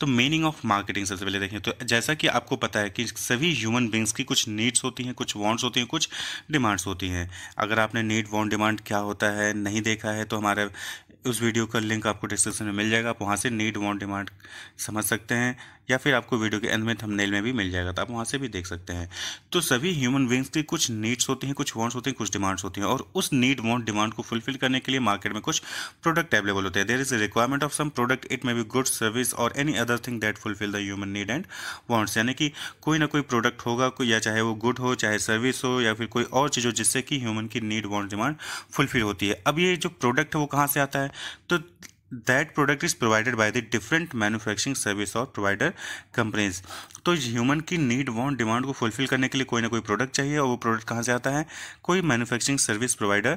तो meaning of marketing सबसे पहले देखें तो जैसा कि आपको पता है कि सभी ह्यूमन बींग्स की कुछ नीड्स होती हैं कुछ वांट्स होती हैं कुछ डिमांड्स होती हैं अगर आपने नीड वांट डिमांड क्या होता है नहीं देखा है तो हमारे उस वीडियो का लिंक आपको डिस्क्रिप्शन में मिल जाएगा आप वहाँ से नीड वांट डिमांड समझ सकते हैं या फिर आपको वीडियो के अंत में थंबनेल में भी मिल जाएगा तो आप वहाँ से भी देख सकते हैं तो सभी ह्यूमन बींग्स की कुछ नीड्स होती हैं कुछ वॉन्ट्स होती हैं कुछ डिमांड्स होती हैं और उस नीड वॉन्ट डिमांड को फुलफिल करने के लिए मार्केट में कुछ प्रोडक्ट अवेलेबल होते हैं there is requirement of some product it may be good service और any other thing that fulfil the human need and wants यानी कि कोई ना कोई प्रोडक्ट होगा या चाहे वो गुड हो चाहे सर्विस हो या फिर कोई और चीज़ हो जिससे कि ह्यूमन की नीड वॉन्ट डिमांड फुलफिल होती है अब ये जो प्रोडक्ट है वो कहाँ से आता है तो that product is provided by the different manufacturing service और प्रोवाइडर कंपनीज तो ह्यूमन की नीड वॉन्ट डिमांड को फुलफिल करने के लिए कोई ना कोई प्रोडक्ट चाहिए और वो प्रोडक्ट कहाँ से आता है कोई मैन्युफैक्चरिंग सर्विस प्रोवाइडर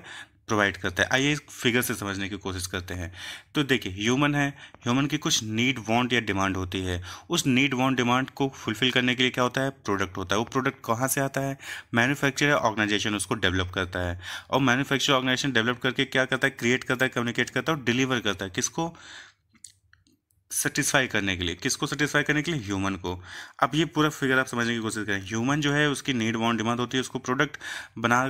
प्रोवाइड करता है आइए इस फिगर से समझने की कोशिश करते हैं तो देखिए ह्यूमन है ह्यूमन की कुछ नीड वांट या डिमांड होती है उस नीड वांट डिमांड को फुलफिल करने के लिए क्या होता है प्रोडक्ट होता है वो प्रोडक्ट कहाँ से आता है मैन्युफैक्चरर ऑर्गेनाइजेशन उसको डेवलप करता है और मैन्युफैक्चर ऑर्गेनाइजेशन डेवलप करके क्या करता है क्रिएट करता है कम्युनिकेट करता है और डिलीवर करता है किसको सेटिस्फाई करने के लिए किसको सेटिस्फाई करने के लिए ह्यूमन को अब ये पूरा फिगर आप समझने की कोशिश करें ह्यूमन जो है उसकी नीड वॉन्ट डिमांड होती है उसको प्रोडक्ट बना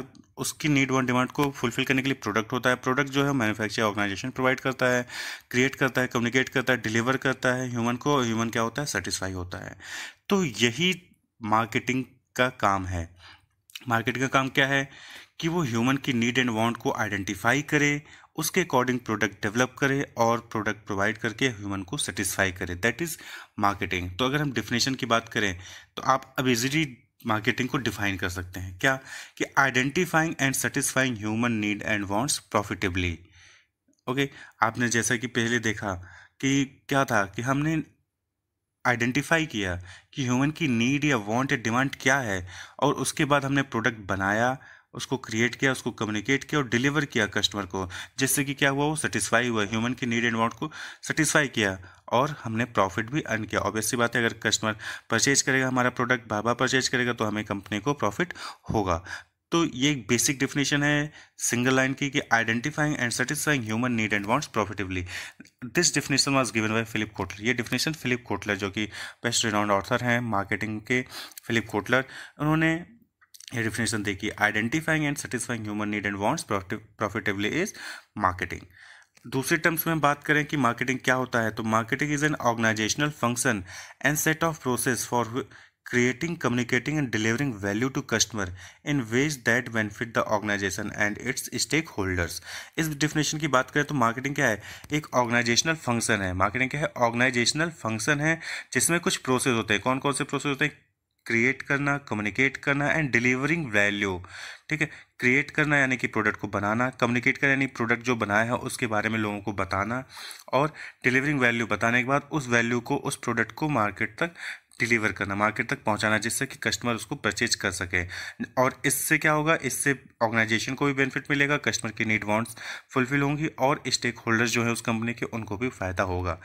उसकी नीड वॉन्ट डिमांड को फुलफिल करने के लिए प्रोडक्ट होता है प्रोडक्ट जो है मैन्युफैक्चर ऑर्गेनाइजेशन प्रोवाइड करता है क्रिएट करता है कम्युनिकेट करता है डिलीवर करता है ह्यूमन को ह्यूमन क्या होता है सेटिस्फाई होता है तो यही मार्केटिंग का काम है मार्केट का काम क्या है कि वो ह्यूमन की नीड एंड वांट को आइडेंटिफाई करे उसके अकॉर्डिंग प्रोडक्ट डेवलप करे और प्रोडक्ट प्रोवाइड करके ह्यूमन को सेटिस्फाई करे दैट इज़ मार्केटिंग तो अगर हम डिफिनेशन की बात करें तो आप अब इजीली मार्केटिंग को डिफाइन कर सकते हैं क्या कि identifying and satisfying human need and wants profitably okay आपने जैसा कि पहले देखा कि क्या था कि हमने आइडेंटिफाई किया कि ह्यूमन की नीड या वांट या डिमांड क्या है और उसके बाद हमने प्रोडक्ट बनाया उसको क्रिएट किया उसको कम्युनिकेट किया और डिलीवर किया कस्टमर को जिससे कि क्या हुआ वो सेटिस्फाई हुआ ह्यूमन की नीड एंड वांट को सेटिस्फाई किया और हमने प्रॉफिट भी अर्न किया ऑब्वियसली बात है अगर कस्टमर परचेज करेगा हमारा प्रोडक्ट बाबा परचेज करेगा तो हमें कंपनी को प्रॉफिट होगा तो ये एक बेसिक डिफिनेशन है सिंगल लाइन की कि identifying and satisfying human need and wants profitably this definition was given by Philip Kotler ये डिफिनेशन फिलिप कोटलर जो कि बेस्ट रिनाउंड ऑथर हैं मार्केटिंग के फिलिप कोटलर उन्होंने ये डिफिनेशन देखी identifying and satisfying human need and wants profitably is marketing दूसरे terms में बात करें कि मार्केटिंग क्या होता है तो marketing is an organisational function and set of process for creating communicating and delivering value to customer in ways that benefit the organization and its stakeholders इस डिफिनेशन की बात करें तो मार्केटिंग क्या है एक organizational फंक्शन है marketing क्या है organizational फंक्शन है जिसमें कुछ प्रोसेस होते हैं कौन कौन से प्रोसेस होते हैं क्रिएट करना कम्युनिकेट करना एंड डिलीवरिंग वैल्यू ठीक है क्रिएट करना यानी कि प्रोडक्ट को बनाना कम्युनिकेट करना यानी प्रोडक्ट जो बनाया है उसके बारे में लोगों को बताना और डिलीवरिंग वैल्यू बताने के बाद उस वैल्यू को उस प्रोडक्ट को मार्केट तक डिलीवर करना मार्केट तक पहुंचाना जिससे कि कस्टमर उसको परचेज कर सके और इससे क्या होगा इससे ऑर्गेनाइजेशन को भी बेनिफिट मिलेगा कस्टमर की नीड वांट्स फुलफिल होंगी और स्टेक होल्डर्स जो हैं उस कंपनी के उनको भी फ़ायदा होगा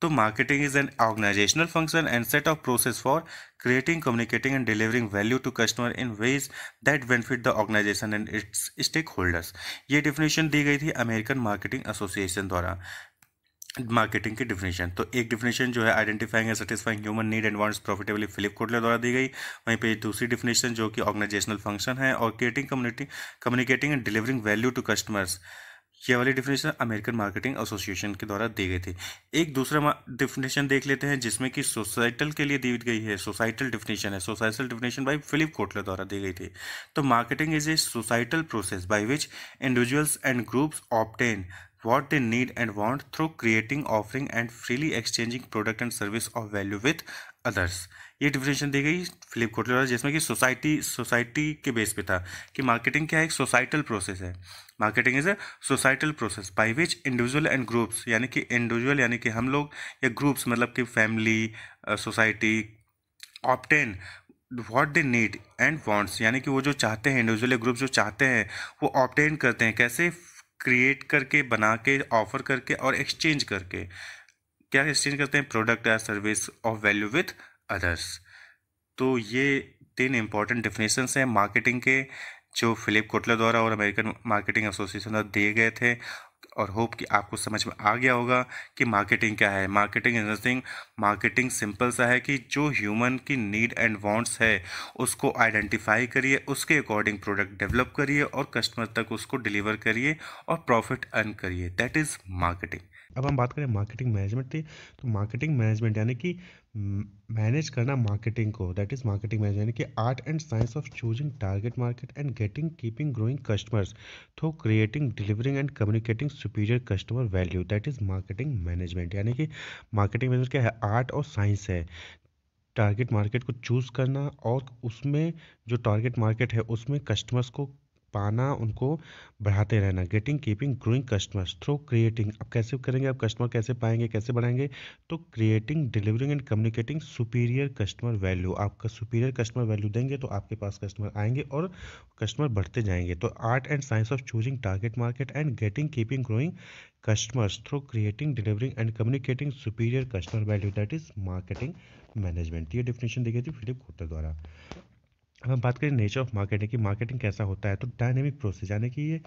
तो marketing is an organisational function and set of process for creating communicating and delivering value to customer in ways that benefit the organisation and its stakeholders ये डिफिनेशन दी गई थी अमेरिकन मार्केटिंग एसोसिएशन द्वारा marketing की definition तो एक definition जो है identifying and satisfying human need and wants profitably Philip Kotler द्वारा दी गई वहीं पे दूसरी डिफिनेशन जो कि ऑर्गेनाइजेशनल फंक्शन है और creating community communicating and delivering value to customers ये वाली डिफिनेशन अमेरिकन मार्केटिंग एसोसिएशन के द्वारा दी गई थी एक दूसरा डिफिनेशन देख लेते हैं जिसमें कि सोसाइटल के लिए दी गई है सोसाइटल डिफिनेशन है societal definition by Philip Kotler द्वारा दी गई थी तो marketing is a societal process by which individuals and groups obtain what they need and want through creating offering and freely exchanging product and service of value with others ये definition दी गई Philip द्वारा जिसमें कि society society के base पे था कि मार्केटिंग क्या है एक सोसाइटल प्रोसेस है marketing is a societal process by which individual and groups यानी कि इंडिविजुअल यानी कि हम लोग या ग्रुप्स मतलब कि family society obtain what they need and wants यानी कि वो जो चाहते हैं इंडिविजुअल ग्रुप जो चाहते हैं वो ऑप्टेन करते हैं कैसे क्रिएट करके बना के ऑफर करके और एक्सचेंज करके क्या एक्सचेंज करते हैं प्रोडक्ट या service of value with others तो ये तीन इंपॉर्टेंट डेफिनेशंस हैं मार्केटिंग के जो फिलिप कोटला द्वारा और अमेरिकन मार्केटिंग एसोसिएशन द्वारा दिए गए थे और होप कि आपको समझ में आ गया होगा कि मार्केटिंग क्या है marketing is nothing marketing simple सा है कि जो ह्यूमन की नीड एंड वांट्स है उसको आइडेंटिफाई करिए उसके अकॉर्डिंग प्रोडक्ट डेवलप करिए और कस्टमर तक उसको डिलीवर करिए और प्रॉफिट अर्न करिए दैट इज़ मार्केटिंग अब हम बात करें मार्केटिंग मैनेजमेंट की तो मार्केटिंग मैनेजमेंट यानी कि मैनेज करना मार्केटिंग को दैट इज़ मार्केटिंग मैनेजमेंट यानी कि art and science of choosing target market and getting keeping growing customers through creating delivering and communicating superior customer value that is marketing management यानी कि marketing management क्या है art और science है target market को choose करना और उसमें जो टारगेट मार्केट है उसमें कस्टमर्स को पाना उनको बढ़ाते रहना getting keeping growing customers through creating अब कैसे करेंगे आप कस्टमर कैसे पाएंगे कैसे बढ़ाएंगे तो creating delivering and communicating superior customer value आपका सुपीरियर कस्टमर वैल्यू देंगे तो आपके पास कस्टमर आएंगे और कस्टमर बढ़ते जाएंगे तो art and science of choosing target market and getting keeping growing customers through creating delivering and communicating superior customer value that is marketing management ये डिफिनेशन देखिए थी फिलिप कोटर द्वारा अब हम बात करें नेचर ऑफ मार्केटिंग की मार्केटिंग कैसा होता है तो डायनेमिक प्रोसेस यानी कि ये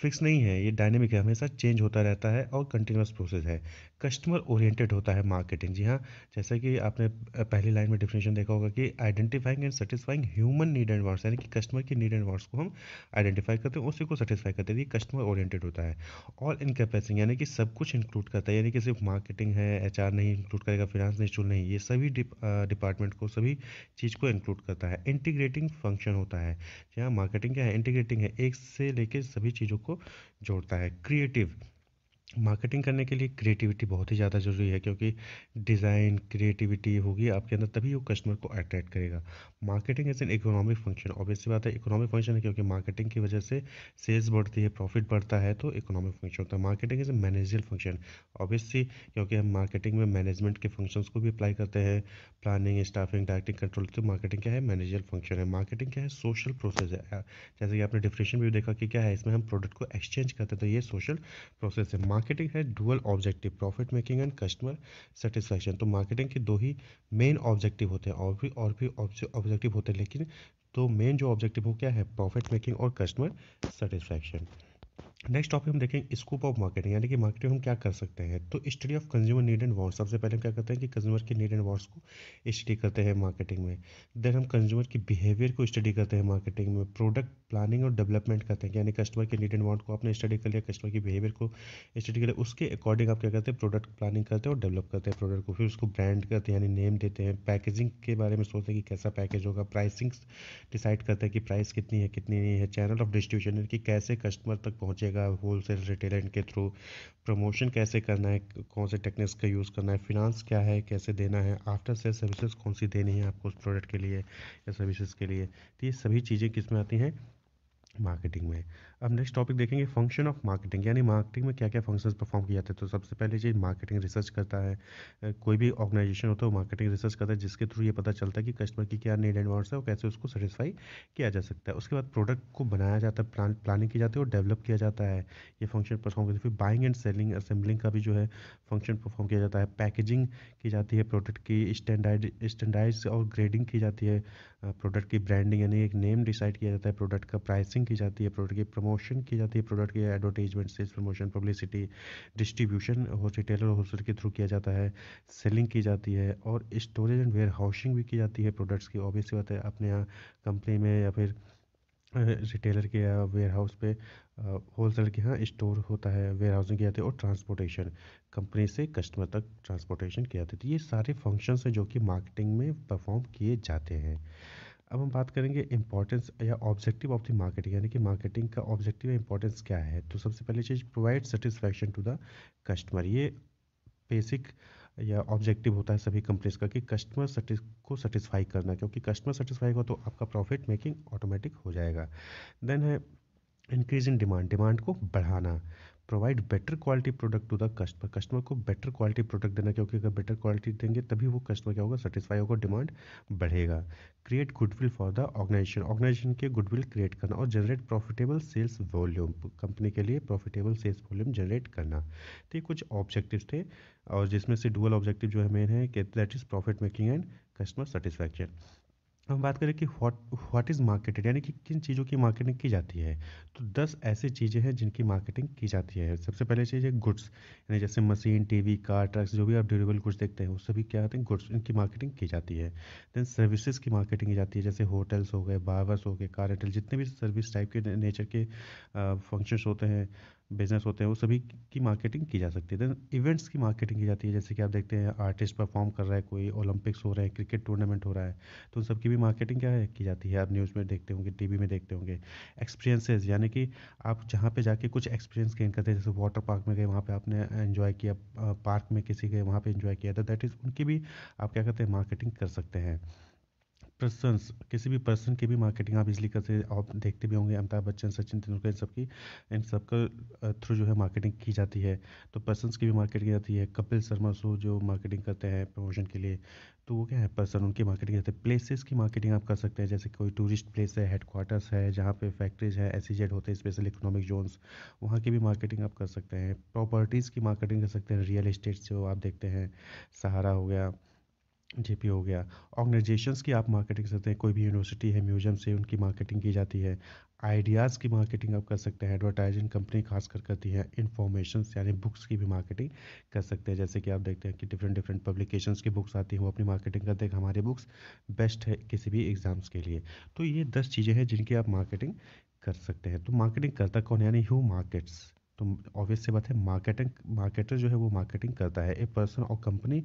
फिक्स नहीं है ये डायनेमिक है हमेशा चेंज होता रहता है और कंटिन्यूस प्रोसेस है कस्टमर ओरिएंटेड होता है मार्केटिंग जी हाँ जैसा कि आपने पहली लाइन में डिफिनेशन देखा होगा कि identifying and satisfying human need and wants यानी कि कस्टमर की नीड एंड वांट्स को हम आइडेंटिफाई करते हैं उसी को सेटिस्फाई करते हैं ये कस्टमर ओरिएंटेड होता है ऑल इनकैपेसिंग यानी कि सब कुछ इंक्लूड करता है यानी कि सिर्फ मार्केटिंग है एच नहीं इंक्लूड करेगा फिनांस नहीं नहीं ये सभी डिपार्टमेंट को सभी चीज़ को इंक्लूड करता है इंटीग्रेटिंग मार्केटिंग फंक्शन होता है यहाँ मार्केटिंग क्या है इंटीग्रेटिंग है एक से लेके सभी चीज़ों को जोड़ता है क्रिएटिव मार्केटिंग करने के लिए क्रिएटिविटी बहुत ही ज़्यादा ज़रूरी है क्योंकि डिज़ाइन क्रिएटिविटी होगी आपके अंदर तभी वो कस्टमर को अट्रैक्ट करेगा marketing as an economic function obviously बात है इकोनॉमिक फंक्शन है क्योंकि मार्केटिंग की वजह से सेल्स बढ़ती है प्रॉफिट बढ़ता है तो इकोनॉमिक फंक्शन होता है marketing as a managerial function obviously क्योंकि हम मार्केटिंग में मैनेजमेंट के फंक्शंस को भी अप्लाई करते हैं प्लानिंग स्टाफिंग डायरेक्टिंग कंट्रोल तो मार्केटिंग क्या है मैनेजियल फंक्शन है मार्केटिंग क्या है सोशल प्रोसेस है जैसे कि आपने डिफ्रेशन भी देखा कि क्या है इसमें हम प्रोडक्ट को एक्सचेंज करते हैं तो ये सोशल प्रोसेस है मार्केटिंग है dual objective profit making and customer satisfaction तो मार्केटिंग के दो ही मेन ऑब्जेक्टिव होते हैं और भी और भी ऑब्जेक्टिव होते हैं लेकिन तो मेन जो ऑब्जेक्टिव वो क्या है प्रॉफिट मेकिंग और कस्टमर सेटिस्फैक्शन नेक्स्ट टॉपिक हम देखेंगे स्कोप ऑफ मार्केटिंग यानी कि मार्केटिंग हम क्या कर सकते हैं तो study of consumer need and wants सबसे पहले हम क्या करते हैं कि कंज्यूमर के नीड एंड वॉन्ट्स को स्टडी करते हैं मार्केटिंग में देन हम कंज्यूमर की बिहेवियर को स्टडी करते हैं मार्केटिंग में प्रोडक्ट प्लानिंग और डेवलपमेंट करते हैं यानी कस्टमर के नीड एंड वॉन्ट को आपने स्टडी कर लिया कस्टमर की बिहेवियर को स्टडी कर लिया उसके अकॉर्डिंग आप क्या करते हैं प्रोडक्ट प्लानिंग करते हैं और डेवलप करते हैं प्रोडक्ट को फिर उसको ब्रांड करते हैं यानी नेम देते हैं पैकेजिंग के बारे में सोचते हैं कि कैसा पैकेज होगा प्राइसिंग डिसाइड करते हैं कि प्राइस कितनी है कितनी नहीं है चैनल ऑफ डिस्ट्रीब्यूशन यानी कि कैसे कस्टमर तक पहुँचेगा रहेगा होलसेल रिटेलर के थ्रू प्रमोशन कैसे करना है कौन से टेक्निक्स का यूज़ करना है फिनांस क्या है कैसे देना है आफ्टर सेल सर्विसेज कौन सी देनी है आपको उस प्रोडक्ट के लिए या सर्विसेज के लिए तो ये सभी चीज़ें किस में आती हैं मार्केटिंग में अब नेक्स्ट टॉपिक देखेंगे फंक्शन ऑफ मार्केटिंग यानी मार्केटिंग में क्या क्या फंक्शंस परफॉर्म किए जाते हैं तो सबसे पहले चीज़ मार्केटिंग रिसर्च करता है कोई भी ऑर्गेनाइजेशन होता है मार्केटिंग रिसर्च करता है जिसके थ्रू ये पता चलता है कि कस्टमर की क्या नीड एंड वांट्स है और कैसे उसको सेटिस्फाई किया जा सकता है उसके बाद प्रोडक्ट को बनाया जाता है प्लान प्लानिंग की जाती है और डेवलप किया जाता है ये फंक्शन परफॉर्म करते फिर बाइंग एंड सेलिंग असेंबलिंग का भी जो है फंक्शन परफॉर्म किया जाता है पैकेजिंग की जाती है प्रोडक्ट की स्टैंडाइड स्टैंडाइज और ग्रेडिंग की जाती है प्रोडक्ट की ब्रांडिंग यानी एक नेम डिसाइड किया जाता है प्रोडक्ट का प्राइसिंग मार्केटिंग की जाती है प्रोडक्ट की प्रमोशन की जाती है प्रोडक्ट की advertisement sales promotion publicity distribution retailer wholesale के थ्रू किया जाता है सेलिंग की जाती है और स्टोरेज एंड वेयर हाउसिंग भी की जाती है प्रोडक्ट्स की ऑब्वियस बात है अपने यहाँ कंपनी में या फिर रिटेलर के या वेयर हाउस पे होलसेल के यहाँ स्टोर होता है वेयर हाउसिंग की जाती है और ट्रांसपोर्टेशन कंपनी से कस्टमर तक ट्रांसपोर्टेशन किया जाती है तो ये सारे फंक्शंस हैं जो कि मार्केटिंग में परफॉर्म किए जाते हैं अब हम बात करेंगे इंपॉर्टेंस या ऑब्जेक्टिव ऑफ द मार्केटिंग यानी कि मार्केटिंग का ऑब्जेक्टिव या इंपॉर्टेंस क्या है तो सबसे पहले चीज़ provide satisfaction to the customer ये बेसिक या ऑब्जेक्टिव होता है सभी कंपनीज का कि कस्टमर सटिस को सेटिस्फाई करना क्योंकि कस्टमर सेटिस्फाई हो तो आपका प्रॉफिट मेकिंग ऑटोमेटिक हो जाएगा देन है इंक्रीज इन डिमांड डिमांड को बढ़ाना provide better quality product to the customer customer को बेटर क्वालिटी प्रोडक्ट देना क्योंकि अगर बेटर क्वालिटी देंगे तभी वो कस्टमर क्या होगा सेटिस्फाई होगा डिमांड बढ़ेगा create goodwill for the organisation organisation के गुडविल क्रिएट करना और generate profitable sales volume company के लिए प्रॉफिटेबल सेल्स वॉल्यूम जनरेट करना तो ये कुछ ऑब्जेक्टिव थे और जिसमें से डुअल ऑब्जेक्टिव जो है मेन है that is profit making and customer satisfaction हम बात करें कि व्हाट व्हाट इज़ मार्केटेड यानी कि किन चीज़ों की मार्केटिंग की जाती है तो दस ऐसी चीज़ें हैं जिनकी मार्केटिंग की जाती है सबसे पहले चीज़ है गुड्स यानी जैसे मशीन टीवी कार ट्रक्स जो भी आप ड्यूरेबल गुड्स देखते हैं वो सभी क्या होते हैं गुड्स इनकी मार्केटिंग की जाती है देन सर्विसेज की मार्केटिंग की जाती है जैसे होटल्स हो गए बार्बर्स हो गए कार रेंटल जितने भी सर्विस टाइप के नेचर के फंक्शंस होते हैं बिजनेस होते हैं वो सभी की मार्केटिंग की जा सकती है देन इवेंट्स की मार्केटिंग की जाती है जैसे कि आप देखते हैं आर्टिस्ट परफॉर्म कर रहा है कोई ओलंपिक्स हो रहा है क्रिकेट टूर्नामेंट हो रहा है तो उन सबकी भी मार्केटिंग क्या है की जाती है आप न्यूज़ में देखते होंगे टी में देखते होंगे एक्सपीरियंसेस यानी कि आप जहाँ पर जाके कुछ एक्सपीरियंस गेन करते हैं जैसे वाटर पार्क में गए वहाँ पर आपने इन्जॉय किया पार्क में किसी गए वहाँ पर इन्जॉय किया तो दैट इज़ उनकी भी आप क्या करते हैं मार्केटिंग कर सकते हैं पर्सनस किसी भी पर्सन की भी मार्केटिंग आप इसलिए करते आप देखते भी होंगे अमिताभ बच्चन सचिन तेंदुलकर इन सबकी इन सबका थ्रू जो है मार्केटिंग की जाती है तो पर्सनस की भी मार्केटिंग की जाती है कपिल शर्मा शो जो मार्केटिंग करते हैं प्रमोशन के लिए तो वो क्या है पर्सन उनकी मार्केटिंग करते हैं प्लेसेस की मार्केटिंग आप कर सकते हैं जैसे कोई टूरिस्ट प्लेस है हेडक्वार्टर्स है जहाँ पे फैक्ट्रीज हैं एस e होते हैं स्पेशल इकोनॉमिक जोन्स वहाँ की भी मार्केटिंग आप कर सकते हैं प्रॉपर्टीज़ की मार्केटिंग कर सकते हैं रियल इस्टेट जो आप देखते हैं सहारा हो गया जे हो गया ऑर्गेनाइजेशंस की आप मार्केटिंग कर सकते हैं कोई भी यूनिवर्सिटी है म्यूजियम से उनकी मार्केटिंग की जाती है आइडियाज़ की मार्केटिंग आप कर सकते हैं एडवर्टाइजिंग कंपनी खास कर करती है इन्फॉर्मेशन यानी बुक्स की भी मार्केटिंग कर सकते हैं जैसे कि आप देखते हैं कि डिफरेंट डिफरेंट पब्लिकेशंस की बुक्स आती हैं वो अपनी मार्केटिंग करते हैं हमारे बुक्स बेस्ट है किसी भी एग्ज़ाम्स के लिए तो ये दस चीज़ें हैं जिनकी आप मार्केटिंग कर सकते हैं तो मार्केटिंग करता कौन यानी ह्यू मार्केट्स तो ऑब्वियस सी बात है मार्केटिंग मार्केटर जो है वो मार्केटिंग करता है ए पर्सन और कंपनी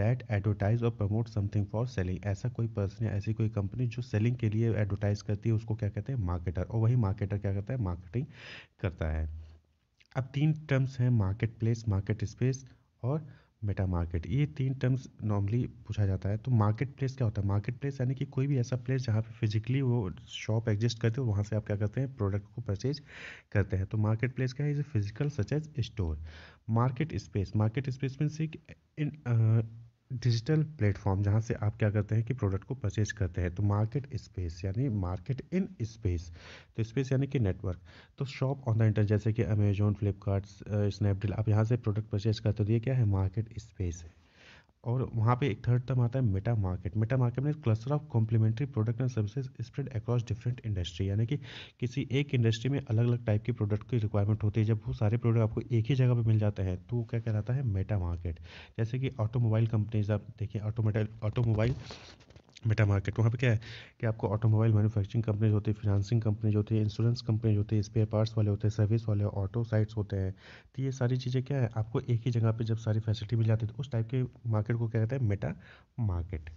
दैट एडवर्टाइज और प्रमोट समथिंग फॉर सेलिंग ऐसा कोई पर्सन या ऐसी कोई कंपनी जो सेलिंग के लिए एडवर्टाइज करती है उसको क्या कहते हैं मार्केटर और वही मार्केटर क्या करता है मार्केटिंग करता है अब तीन टर्म्स हैं मार्केट प्लेस मार्केट स्पेस और मेटा मार्केट ये तीन टर्म्स नॉर्मली पूछा जाता है तो मार्केट प्लेस क्या होता है मार्केट प्लेस यानी कि कोई भी ऐसा प्लेस जहाँ पे फिजिकली वो शॉप एग्जिस्ट करते हो वहाँ से आप क्या करते हैं प्रोडक्ट को परचेज करते हैं तो मार्केट प्लेस क्या है is physical such as store market space market space means एक इन डिजिटल प्लेटफॉर्म जहाँ से आप क्या करते हैं कि प्रोडक्ट को परचेज करते हैं तो मार्केट स्पेस यानी मार्केट इन स्पेस तो स्पेस यानी कि नेटवर्क तो शॉप ऑन द इंटरनेट जैसे कि अमेजोन फ्लिपकार्ट स्नैपडील आप यहाँ से प्रोडक्ट परचेज करते हो तो ये क्या है मार्केट स्पेस है और वहाँ पे एक थर्ड टर्म आता है मेटा मार्केट मेटा मार्केट में cluster of complementary product and services spread across different industry यानी कि किसी एक इंडस्ट्री में अलग अलग टाइप के प्रोडक्ट की रिक्वायरमेंट होती है जब वो सारे प्रोडक्ट आपको एक ही जगह पे मिल जाते हैं तो क्या कहलाता है मेटा मार्केट जैसे कि ऑटोमोबाइल कंपनीज आप देखिए ऑटोमोटाइल ऑटोमोबाइल मेटा मार्केट वहाँ पे क्या है कि आपको ऑटोमोबाइल मैन्युफैक्चरिंग कंपनीज होती है फिनांसिंग कंपनीज होती है इंश्योरेंस कंपनीज होती है स्पेयर पार्ट्स वाले होते हैं सर्विस वाले ऑटो साइट्स होते हैं तो ये सारी चीज़ें क्या है आपको एक ही जगह पे जब सारी फैसिलिटी मिल जाती है तो उस टाइप के मार्केट को क्या कहते हैं मेटा मार्केट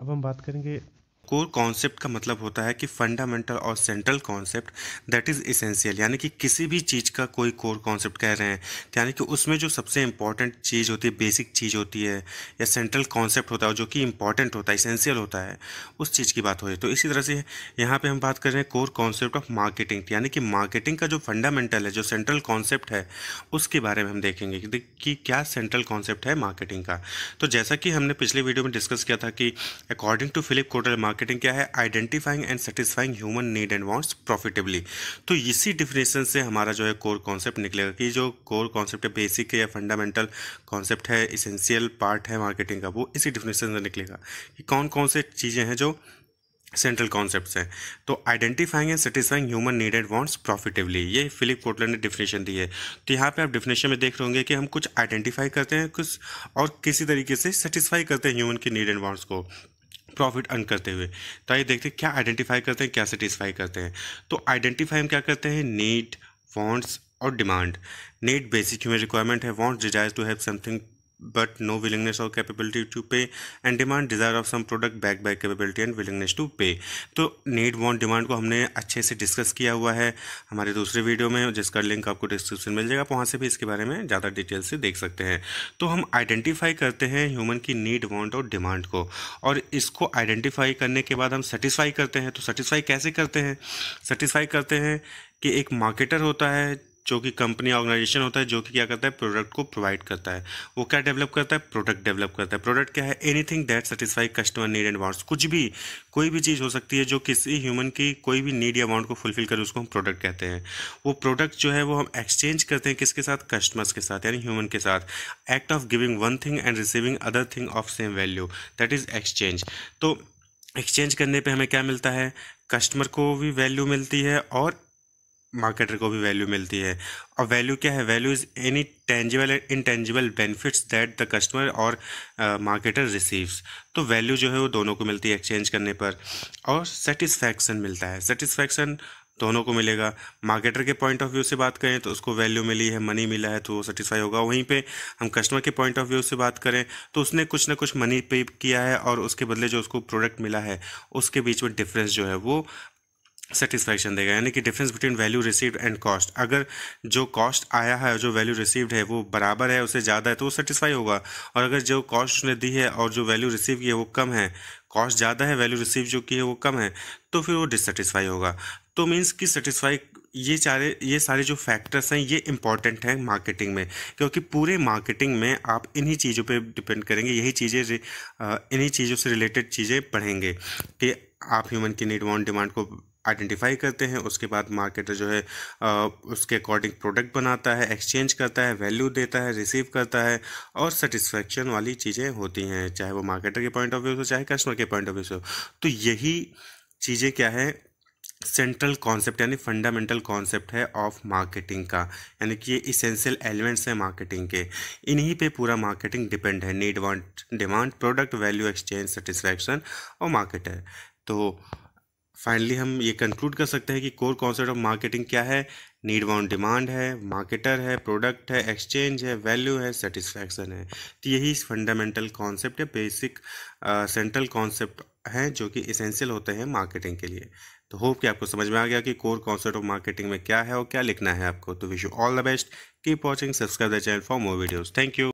अब हम बात करेंगे कोर कॉन्सेप्ट का मतलब होता है कि फंडामेंटल और central concept that is essential यानी कि किसी भी चीज़ का कोई कोर कॉन्सेप्ट कह रहे हैं तो यानी कि उसमें जो सबसे इंपॉर्टेंट चीज़ होती है बेसिक चीज़ होती है या सेंट्रल कॉन्सेप्ट होता है जो कि इंपॉर्टेंट होता है इसेंशियल होता है उस चीज़ की बात हो रही है तो इसी तरह से यहाँ पर हम बात कर रहे हैं कोर कॉन्सेप्ट ऑफ मार्केटिंग यानी कि मार्केटिंग का जो फंडामेंटल है जो सेंट्रल कॉन्सेप्ट है उसके बारे में हम देखेंगे कि क्या सेंट्रल कॉन्सेप्ट है मार्केटिंग का तो जैसा कि हमने पिछले वीडियो में डिस्कस किया था कि according to Philip Kotler market marketing क्या है identifying and satisfying human need and wants profitably तो इसी डिफिनेशन से हमारा जो है कोर कॉन्सेप्ट निकलेगा कि जो कोर कॉन्सेप्ट है बेसिक या फंडामेंटल कॉन्सेप्ट है इसेंशियल पार्ट है मार्केटिंग का वो इसी डिफिनेशन से निकलेगा कि कौन कौन से चीज़ें हैं जो सेंट्रल कॉन्सेप्ट्स हैं तो identifying and satisfying human need and wants profitably ये फिलिप कोटलर ने डिफिनेशन दी है तो यहाँ पे आप डिफिनेशन में देख रहे होंगे कि हम कुछ आइडेंटिफाई करते हैं कुछ और किसी तरीके से सेटिस्फाई करते हैं ह्यूमन की नीड एंड वांट्स को प्रॉफिट अर्न करते हुए तो आइए देखते हैं क्या आइडेंटिफाई करते हैं क्या सेटिस्फाई करते हैं तो आइडेंटिफाई हम क्या करते हैं नीड वॉन्ट्स और demand need basic human requirement है wants desire to have something but no willingness or capability to pay and demand desire of some product backed by capability and willingness to pay तो need want demand को हमने अच्छे से discuss किया हुआ है हमारे दूसरे वीडियो में जिसका लिंक आपको डिस्क्रिप्शन मिल जाएगा आप वहाँ से भी इसके बारे में ज़्यादा डिटेल से देख सकते हैं तो हम आइडेंटिफाई करते हैं ह्यूमन की नीड want और डिमांड को और इसको आइडेंटिफाई करने के बाद हम सेटिस्फाई करते हैं तो satisfy कैसे करते हैं सेटिस्फाई करते हैं कि एक मार्केटर होता है जो कि कंपनी ऑर्गेनाइजेशन होता है जो कि क्या करता है प्रोडक्ट को प्रोवाइड करता है वो क्या डेवलप करता है प्रोडक्ट डेवलप करता है प्रोडक्ट क्या है anything that satisfy customer need and wants कुछ भी कोई भी चीज़ हो सकती है जो किसी ह्यूमन की कोई भी नीड या वांट को फुलफिल करे उसको हम प्रोडक्ट कहते हैं वो प्रोडक्ट जो है वो हम एक्सचेंज करते हैं किसके साथ कस्टमर्स के साथ यानी ह्यूमन के साथ act of giving one thing and receiving other thing of same value that is exchange तो एक्सचेंज करने पर हमें क्या मिलता है कस्टमर को भी वैल्यू मिलती है और मार्केटर को भी वैल्यू मिलती है और वैल्यू क्या है value is any tangible and intangible benefits that the customer और मार्केटर रिसीव्स तो वैल्यू जो है वो दोनों को मिलती है एक्सचेंज करने पर और सेटिस्फैक्शन मिलता है सेटिस्फैक्शन दोनों को मिलेगा मार्केटर के पॉइंट ऑफ व्यू से बात करें तो उसको वैल्यू मिली है मनी मिला है तो वो सेटिस्फाई होगा वहीं पे हम कस्टमर के पॉइंट ऑफ व्यू से बात करें तो उसने कुछ ना कुछ मनी पे किया है और उसके बदले जो उसको प्रोडक्ट मिला है उसके बीच में डिफरेंस जो है वो सेटिस्फैक्शन देगा यानी कि difference between value received and cost अगर जो कॉस्ट आया है जो वैल्यू रिसीव्ड है वो बराबर है उससे ज़्यादा है तो वो सेटिस्फाई होगा और अगर जो कॉस्ट उसने दी है और जो वैल्यू रिसीव की है वो कम है कॉस्ट ज़्यादा है वैल्यू रिसीव जो की है वो कम है तो फिर वो डिससेटिस्फाई होगा तो मीन्स कि सेटिस्फाई ये सारे ये सारे जो फैक्टर्स हैं ये इंपॉर्टेंट हैं मार्केटिंग में क्योंकि पूरे मार्केटिंग में आप इन्हीं चीज़ों पे डिपेंड करेंगे यही चीज़ें इन्हीं चीज़ों से रिलेटेड चीज़ें पढ़ेंगे कि आप ह्यूमन की नीड वांट डिमांड को आइडेंटिफाई करते हैं उसके बाद मार्केटर जो है उसके अकॉर्डिंग प्रोडक्ट बनाता है एक्सचेंज करता है वैल्यू देता है रिसीव करता है और सेटिस्फेक्शन वाली चीज़ें होती हैं चाहे वो मार्केटर के पॉइंट ऑफ व्यू से चाहे कस्टमर के पॉइंट ऑफ व्यू से हो तो यही चीज़ें क्या है सेंट्रल कॉन्सेप्ट यानी फंडामेंटल कॉन्सेप्ट है ऑफ मार्केटिंग का यानी कि ये इसेंशियल एलिमेंट्स हैं मार्केटिंग के इन्हीं पे पूरा मार्केटिंग डिपेंड है need want demand product value exchange satisfaction और मार्केटर तो फाइनली हम ये कंक्लूड कर सकते हैं कि कोर कॉन्सेप्ट ऑफ मार्केटिंग क्या है नीड बाउंड डिमांड है मार्केटर है प्रोडक्ट है एक्सचेंज है वैल्यू है सेटिस्फैक्शन है तो यही फंडामेंटल कॉन्सेप्ट है बेसिक सेंट्रल कॉन्सेप्ट हैं जो कि इसेंशियल होते हैं मार्केटिंग के लिए तो होप कि आपको समझ में आ गया कि कोर कॉन्सेप्ट ऑफ मार्केटिंग में क्या है और क्या लिखना है आपको तो wish you all the best keep watching subscribe the channel for more videos thank you